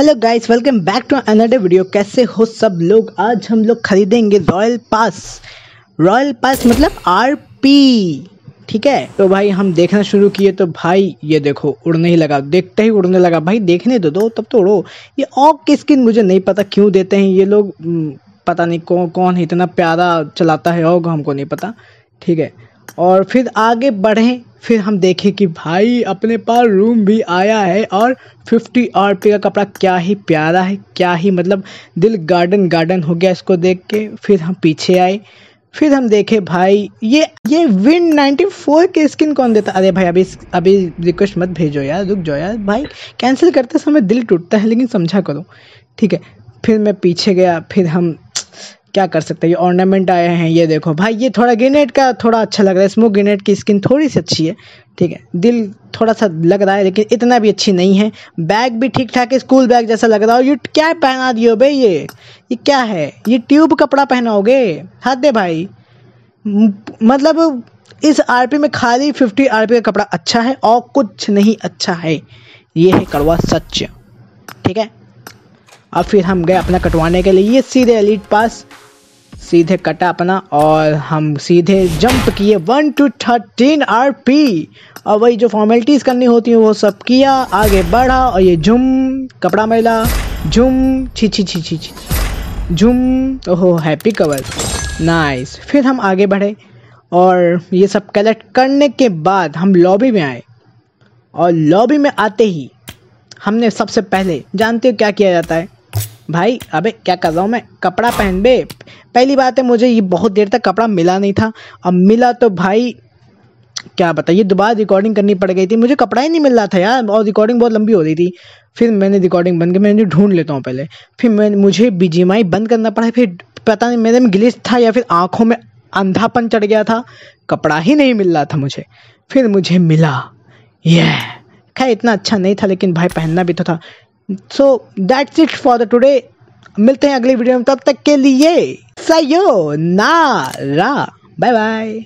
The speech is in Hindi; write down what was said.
hello guys welcome back to another video कैसे हो सब लोग आज हम लोग खरीदेंगे रॉयल पास रॉयल पास मतलब आरपी ठीक है तो भाई हम देखना शुरू किए तो भाई ये देखो उड़ने ही लगा देखते ही उड़ने लगा भाई देखने दो तो दो तब तो उड़ो ये ऑक की स्किन मुझे नहीं पता क्यों देते हैं ये लोग हम्म, पता नहीं कौन कौन इतना प्यारा चलाता है ऑग हमको नहीं पता ठीक है और फिर आगे बढ़ें फिर हम देखें कि भाई अपने पास रूम भी आया है और फिफ्टी आर पी का कपड़ा क्या ही प्यारा है क्या ही मतलब दिल गार्डन गार्डन हो गया इसको देख के फिर हम पीछे आए फिर हम देखे भाई ये ये विन 94 के स्किन कौन देता अरे भाई अभी अभी रिक्वेस्ट मत भेजो यार रुक जाओ यार भाई कैंसिल करते समय दिल टूटता है लेकिन समझा करो ठीक है फिर मैं पीछे गया फिर हम क्या कर सकते हैं ये ऑर्नामेंट आए हैं ये देखो भाई ये थोड़ा ग्रेनेड का थोड़ा अच्छा लग रहा है स्मोक ग्रेनेड की स्किन थोड़ी सी अच्छी है ठीक है दिल थोड़ा सा लग रहा है लेकिन इतना भी अच्छी नहीं है बैग भी ठीक ठाक है स्कूल बैग जैसा लग रहा हो ये क्या पहना दियो भाई ये ये क्या है ये ट्यूब कपड़ा पहनाओगे हाथ दे भाई मतलब इस पी में खाली फिफ्टी पी का कपड़ा अच्छा है और कुछ नहीं अच्छा है ये है कड़वा सच ठीक है अब फिर हम गए अपना कटवाने के लिए ये सीधे एलिट पास सीधे कटा अपना और हम सीधे जंप किए one two thirteen R P और वही जो फॉर्मेलिटीज़ करनी होती हैं वो सब किया आगे बढ़ा और ये झुम कपड़ा मेला झुम छी छी छी छी छी झुम ओहो हैप्पी कवर नाइस फिर हम आगे बढ़े और ये सब कलेक्ट करने के बाद हम लॉबी में आए और लॉबी में आते ही हमने सबसे पहले जानते हो क्या किया जाता है भाई अबे क्या कर रहा हूँ मैं कपड़ा पहन बे पहली बात है मुझे ये बहुत देर तक कपड़ा मिला नहीं था अब मिला तो भाई क्या बताइए दोबारा रिकॉर्डिंग करनी पड़ गई थी मुझे कपड़ा ही नहीं मिल रहा था यार और रिकॉर्डिंग बहुत लंबी हो रही थी फिर मैंने रिकॉर्डिंग बंद की मैंने ढूंढ लेता हूँ पहले फिर मैं मुझे बी बंद करना पड़ा फिर पता नहीं मेरे में गिलिस था या फिर आँखों में अंधापन चढ़ गया था कपड़ा ही नहीं मिल रहा था मुझे फिर मुझे मिला ये खैर इतना अच्छा नहीं था लेकिन भाई पहनना भी तो था so that's it for the today मिलते हैं अगली वीडियो में तब तक के लिए सयो नारा बाय बाय